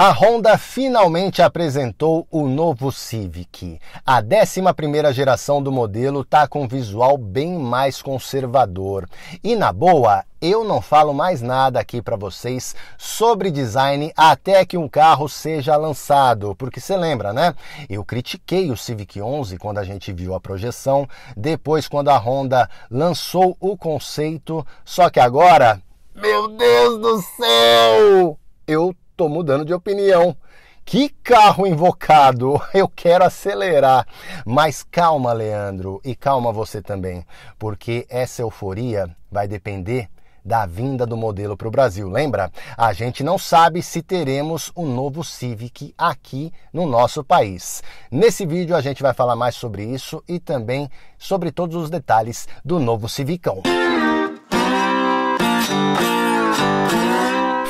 A Honda finalmente apresentou o novo Civic. A 11ª geração do modelo tá com um visual bem mais conservador. E na boa, eu não falo mais nada aqui para vocês sobre design até que um carro seja lançado, porque você lembra, né? Eu critiquei o Civic 11 quando a gente viu a projeção, depois quando a Honda lançou o conceito, só que agora, meu Deus do céu! eu tô mudando de opinião. Que carro invocado! Eu quero acelerar. Mas calma, Leandro, e calma você também, porque essa euforia vai depender da vinda do modelo para o Brasil. Lembra? A gente não sabe se teremos um novo Civic aqui no nosso país. Nesse vídeo a gente vai falar mais sobre isso e também sobre todos os detalhes do novo Civicão. Música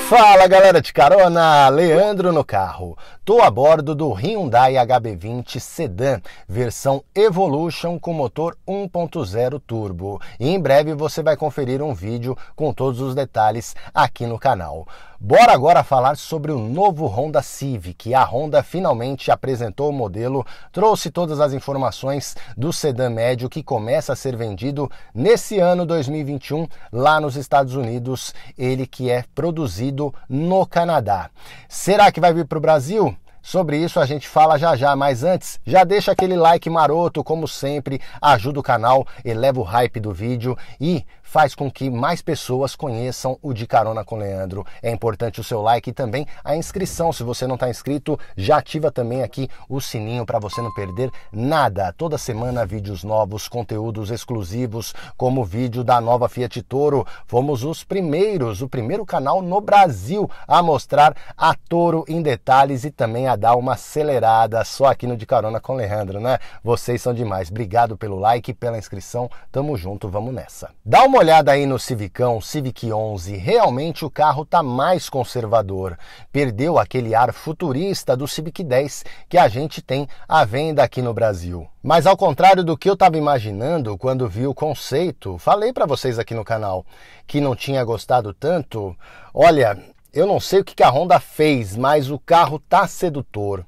Fala galera de carona, Leandro no carro. Tô a bordo do Hyundai HB20 Sedan, versão Evolution com motor 1.0 turbo. E em breve você vai conferir um vídeo com todos os detalhes aqui no canal. Bora agora falar sobre o novo Honda Civic. A Honda finalmente apresentou o modelo, trouxe todas as informações do sedã médio que começa a ser vendido nesse ano 2021 lá nos Estados Unidos, ele que é produzido no Canadá. Será que vai vir para o Brasil? Sobre isso a gente fala já já, mas antes, já deixa aquele like maroto, como sempre, ajuda o canal, eleva o hype do vídeo e faz com que mais pessoas conheçam o De Carona com Leandro. É importante o seu like e também a inscrição. Se você não está inscrito, já ativa também aqui o sininho para você não perder nada. Toda semana vídeos novos, conteúdos exclusivos, como o vídeo da nova Fiat Toro. Fomos os primeiros, o primeiro canal no Brasil a mostrar a Toro em detalhes e também a dar uma acelerada só aqui no De Carona com Leandro, né? Vocês são demais. Obrigado pelo like, e pela inscrição. Tamo junto, vamos nessa. Dá uma uma olhada aí no Civicão, Civic 11, realmente o carro tá mais conservador. Perdeu aquele ar futurista do Civic 10 que a gente tem à venda aqui no Brasil. Mas ao contrário do que eu estava imaginando quando vi o conceito, falei para vocês aqui no canal que não tinha gostado tanto. Olha, eu não sei o que a Honda fez, mas o carro tá sedutor.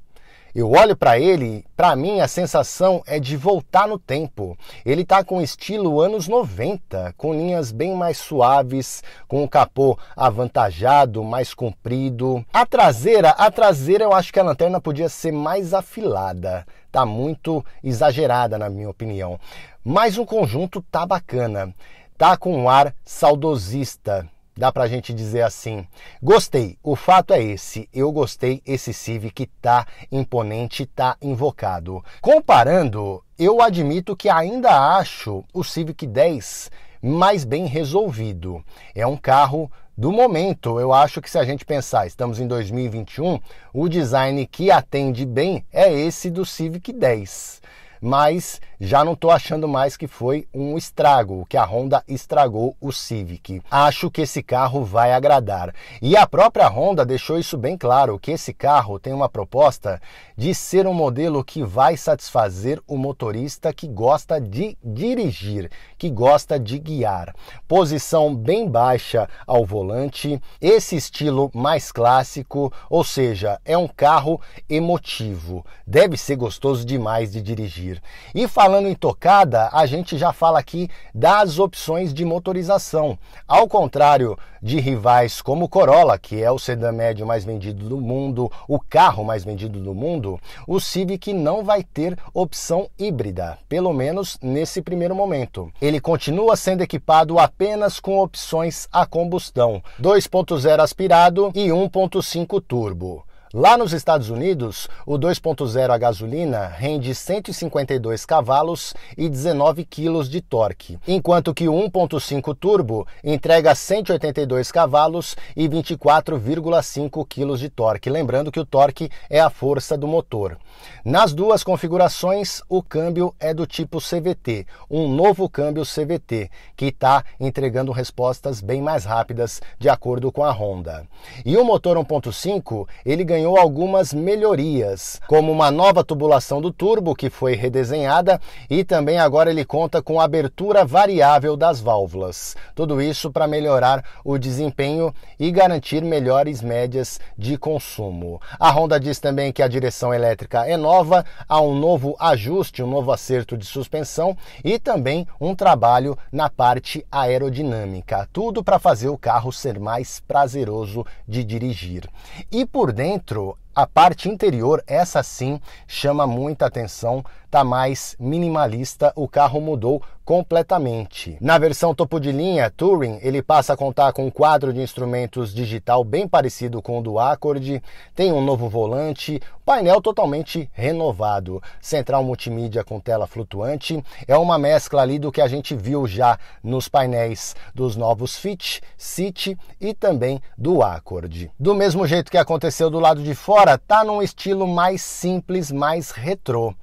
Eu olho para ele, para mim a sensação é de voltar no tempo. Ele tá com estilo anos 90, com linhas bem mais suaves, com o capô avantajado, mais comprido. A traseira, a traseira eu acho que a lanterna podia ser mais afilada. Tá muito exagerada na minha opinião. Mas o conjunto tá bacana. Tá com um ar saudosista dá para a gente dizer assim: gostei. O fato é esse, eu gostei. Esse Civic tá imponente, tá invocado. Comparando, eu admito que ainda acho o Civic 10 mais bem resolvido. É um carro do momento. Eu acho que se a gente pensar, estamos em 2021, o design que atende bem é esse do Civic 10 mas já não estou achando mais que foi um estrago, que a Honda estragou o Civic. Acho que esse carro vai agradar. E a própria Honda deixou isso bem claro, que esse carro tem uma proposta de ser um modelo que vai satisfazer o motorista que gosta de dirigir, que gosta de guiar. Posição bem baixa ao volante, esse estilo mais clássico, ou seja, é um carro emotivo. Deve ser gostoso demais de dirigir. E falando em tocada, a gente já fala aqui das opções de motorização. Ao contrário de rivais como o Corolla, que é o sedã médio mais vendido do mundo, o carro mais vendido do mundo, o Civic não vai ter opção híbrida, pelo menos nesse primeiro momento. Ele continua sendo equipado apenas com opções a combustão, 2.0 aspirado e 1.5 turbo. Lá nos Estados Unidos, o 2.0 a gasolina rende 152 cavalos e 19 quilos de torque, enquanto que o 1.5 turbo entrega 182 cavalos e 24,5 quilos de torque. Lembrando que o torque é a força do motor. Nas duas configurações, o câmbio é do tipo CVT, um novo câmbio CVT, que está entregando respostas bem mais rápidas, de acordo com a Honda. E o motor 1.5, ele ganha ganhou algumas melhorias, como uma nova tubulação do turbo que foi redesenhada e também agora ele conta com abertura variável das válvulas. Tudo isso para melhorar o desempenho e garantir melhores médias de consumo. A Honda diz também que a direção elétrica é nova, há um novo ajuste, um novo acerto de suspensão e também um trabalho na parte aerodinâmica. Tudo para fazer o carro ser mais prazeroso de dirigir. E por dentro trop A parte interior, essa sim, chama muita atenção, tá mais minimalista, o carro mudou completamente. Na versão topo de linha Touring, ele passa a contar com um quadro de instrumentos digital bem parecido com o do Accord, tem um novo volante, painel totalmente renovado, central multimídia com tela flutuante, é uma mescla ali do que a gente viu já nos painéis dos novos Fit, City e também do Accord. Do mesmo jeito que aconteceu do lado de fora, agora tá num estilo mais simples, mais retrô.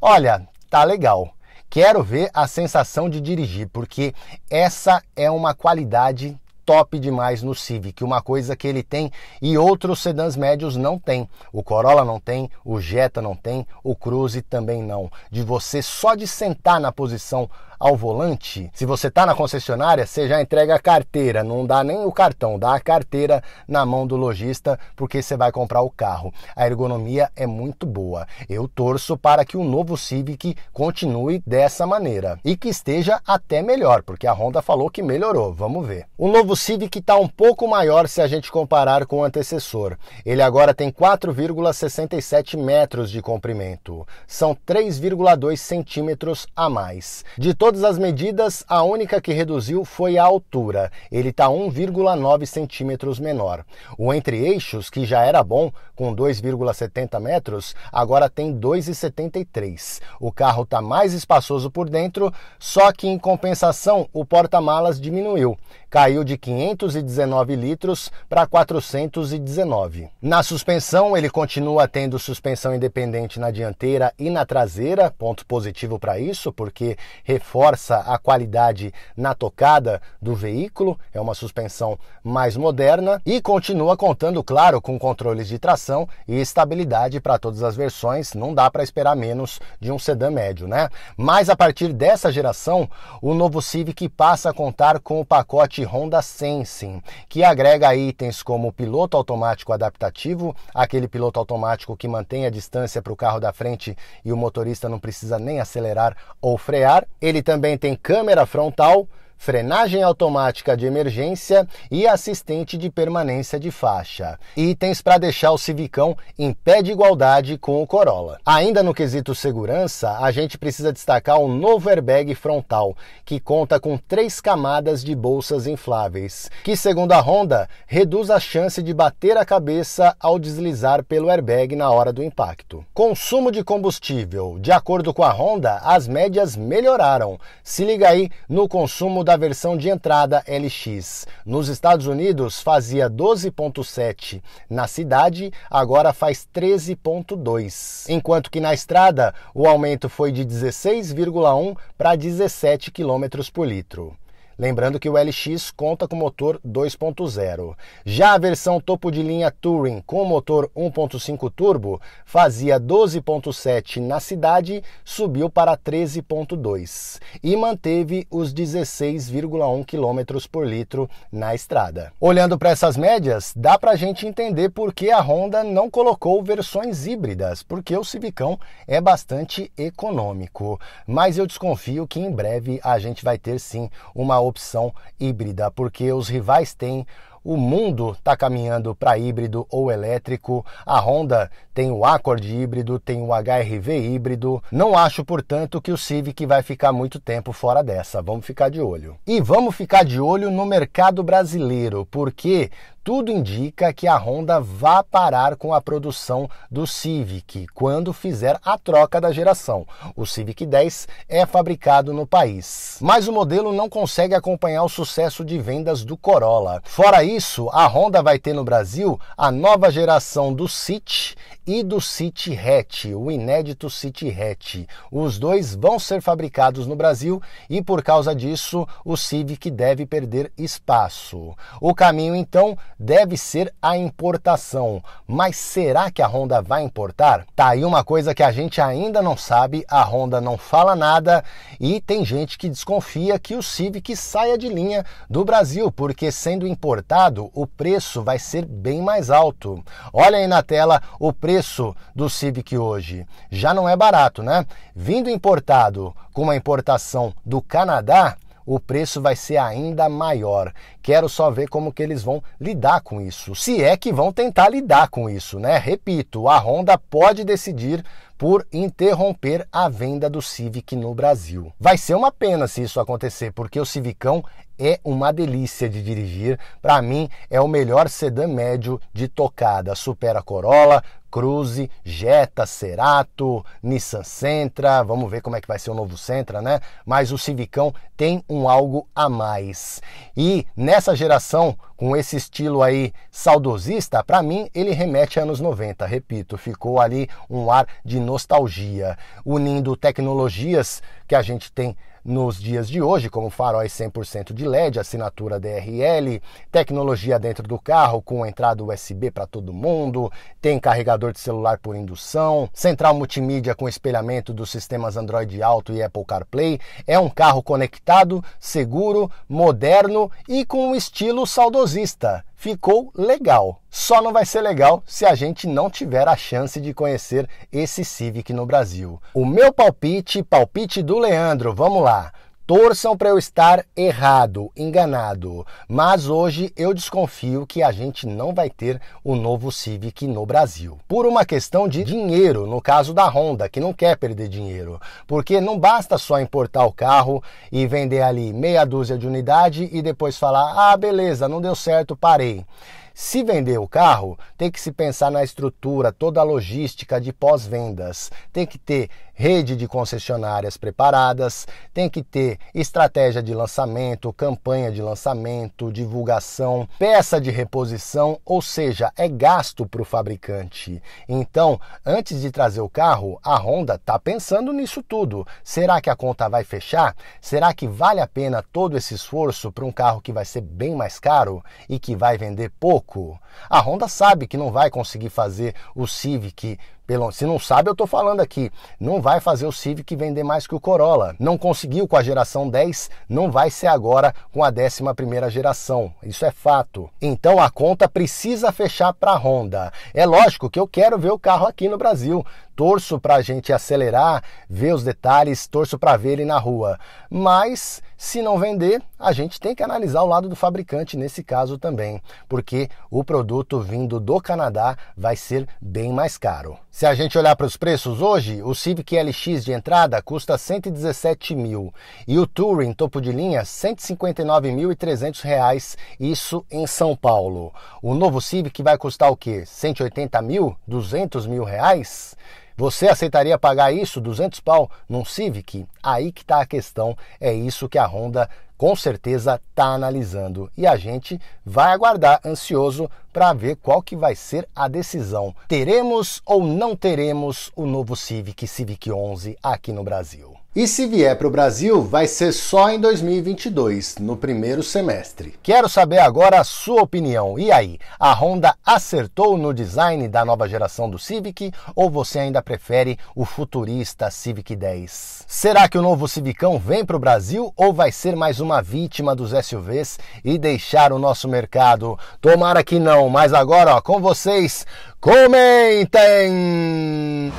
Olha, tá legal. Quero ver a sensação de dirigir, porque essa é uma qualidade top demais no Civic, uma coisa que ele tem e outros sedãs médios não tem. O Corolla não tem, o Jetta não tem, o Cruze também não. De você só de sentar na posição ao volante. Se você está na concessionária, você já entrega a carteira, não dá nem o cartão, dá a carteira na mão do lojista, porque você vai comprar o carro. A ergonomia é muito boa. Eu torço para que o novo Civic continue dessa maneira e que esteja até melhor, porque a Honda falou que melhorou. Vamos ver. O novo Civic está um pouco maior se a gente comparar com o antecessor. Ele agora tem 4,67 metros de comprimento. São 3,2 centímetros a mais. De todo todas as medidas, a única que reduziu foi a altura. Ele está 1,9 centímetros menor. O entre-eixos, que já era bom, com 2,70 metros, agora tem 2,73. O carro está mais espaçoso por dentro, só que em compensação o porta-malas diminuiu. Caiu de 519 litros para 419. Na suspensão, ele continua tendo suspensão independente na dianteira e na traseira, ponto positivo para isso, porque reforma reforça a qualidade na tocada do veículo, é uma suspensão mais moderna e continua contando, claro, com controles de tração e estabilidade para todas as versões, não dá para esperar menos de um sedã médio, né? Mas a partir dessa geração, o novo Civic passa a contar com o pacote Honda Sensing, que agrega itens como piloto automático adaptativo, aquele piloto automático que mantém a distância para o carro da frente e o motorista não precisa nem acelerar ou frear. Ele também tem câmera frontal, frenagem automática de emergência e assistente de permanência de faixa. Itens para deixar o Civicão em pé de igualdade com o Corolla. Ainda no quesito segurança, a gente precisa destacar o novo airbag frontal, que conta com três camadas de bolsas infláveis, que segundo a Honda, reduz a chance de bater a cabeça ao deslizar pelo airbag na hora do impacto. Consumo de combustível. De acordo com a Honda, as médias melhoraram. Se liga aí no consumo da versão de entrada LX. Nos Estados Unidos fazia 12,7, na cidade agora faz 13,2, enquanto que na estrada o aumento foi de 16,1 para 17 km por litro. Lembrando que o LX conta com motor 2.0. Já a versão topo de linha Touring com motor 1.5 turbo fazia 12.7 na cidade, subiu para 13.2 e manteve os 16,1 km por litro na estrada. Olhando para essas médias, dá para a gente entender por que a Honda não colocou versões híbridas, porque o Civicão é bastante econômico. Mas eu desconfio que em breve a gente vai ter sim uma opção híbrida, porque os rivais têm o mundo está caminhando para híbrido ou elétrico. A Honda tem o Accord híbrido, tem o HRV híbrido. Não acho, portanto, que o Civic vai ficar muito tempo fora dessa. Vamos ficar de olho. E vamos ficar de olho no mercado brasileiro, porque tudo indica que a Honda vá parar com a produção do Civic quando fizer a troca da geração. O Civic 10 é fabricado no país, mas o modelo não consegue acompanhar o sucesso de vendas do Corolla. Fora isso, a Honda vai ter no Brasil a nova geração do City e do City Hatch, o inédito City Hatch. Os dois vão ser fabricados no Brasil e por causa disso o Civic deve perder espaço. O caminho então deve ser a importação. Mas será que a Honda vai importar? Tá aí uma coisa que a gente ainda não sabe, a Honda não fala nada e tem gente que desconfia que o Civic saia de linha do Brasil, porque sendo importado, o preço vai ser bem mais alto. Olha aí na tela o preço do Civic hoje. Já não é barato, né? Vindo importado com uma importação do Canadá, o preço vai ser ainda maior. Quero só ver como que eles vão lidar com isso. Se é que vão tentar lidar com isso, né? Repito, a Honda pode decidir por interromper a venda do Civic no Brasil. Vai ser uma pena se isso acontecer, porque o Civicão é uma delícia de dirigir. Para mim, é o melhor sedã médio de tocada. Supera a Corolla, Cruze, Jetta, Cerato, Nissan Sentra, vamos ver como é que vai ser o novo Sentra, né? Mas o Civicão tem um algo a mais. E nessa geração, com esse estilo aí saudosista, para mim ele remete a anos 90, repito, ficou ali um ar de nostalgia, unindo tecnologias que a gente tem nos dias de hoje, como faróis 100% de LED, assinatura DRL, tecnologia dentro do carro com entrada USB para todo mundo, tem carregador de celular por indução, central multimídia com espelhamento dos sistemas Android Auto e Apple CarPlay. É um carro conectado, seguro, moderno e com um estilo saudosista ficou legal. Só não vai ser legal se a gente não tiver a chance de conhecer esse Civic no Brasil. O meu palpite, palpite do Leandro, vamos lá. Torçam para eu estar errado, enganado, mas hoje eu desconfio que a gente não vai ter o novo Civic no Brasil. Por uma questão de dinheiro, no caso da Honda, que não quer perder dinheiro, porque não basta só importar o carro e vender ali meia dúzia de unidade e depois falar: "Ah, beleza, não deu certo, parei". Se vender o carro, tem que se pensar na estrutura, toda a logística de pós-vendas, tem que ter rede de concessionárias preparadas, tem que ter estratégia de lançamento, campanha de lançamento, divulgação, peça de reposição, ou seja, é gasto para o fabricante. Então, antes de trazer o carro, a Honda está pensando nisso tudo. Será que a conta vai fechar? Será que vale a pena todo esse esforço para um carro que vai ser bem mais caro e que vai vender pouco? A Honda sabe que não vai conseguir fazer o Civic pelo, se não sabe, eu estou falando aqui. Não vai fazer o Civic vender mais que o Corolla. Não conseguiu com a geração 10, não vai ser agora com a 11 primeira geração. Isso é fato. Então a conta precisa fechar para a Honda. É lógico que eu quero ver o carro aqui no Brasil torço para a gente acelerar, ver os detalhes, torço para ver ele na rua. Mas se não vender, a gente tem que analisar o lado do fabricante nesse caso também, porque o produto vindo do Canadá vai ser bem mais caro. Se a gente olhar para os preços hoje, o Civic LX de entrada custa 117 mil e o Touring topo de linha 159.300 reais, isso em São Paulo. O novo Civic vai custar o quê? 180 mil? 200 mil reais? Você aceitaria pagar isso, 200 pau, num Civic? Aí que está a questão, é isso que a Honda com certeza está analisando e a gente vai aguardar ansioso para ver qual que vai ser a decisão. Teremos ou não teremos o novo Civic Civic 11 aqui no Brasil? E se vier para o Brasil, vai ser só em 2022, no primeiro semestre. Quero saber agora a sua opinião. E aí, a Honda acertou no design da nova geração do Civic ou você ainda prefere o futurista Civic 10? Será que o novo Civicão vem para o Brasil ou vai ser mais uma vítima dos SUVs e deixar o nosso mercado? Tomara que não, mas agora ó, com vocês, comentem!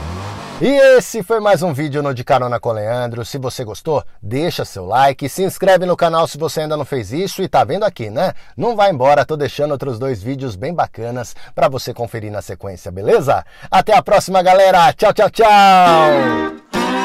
E esse foi mais um vídeo no De Carona com Leandro. Se você gostou, deixa seu like, se inscreve no canal se você ainda não fez isso e tá vendo aqui, né? Não vai embora, tô deixando outros dois vídeos bem bacanas para você conferir na sequência, beleza? Até a próxima, galera. Tchau, tchau, tchau.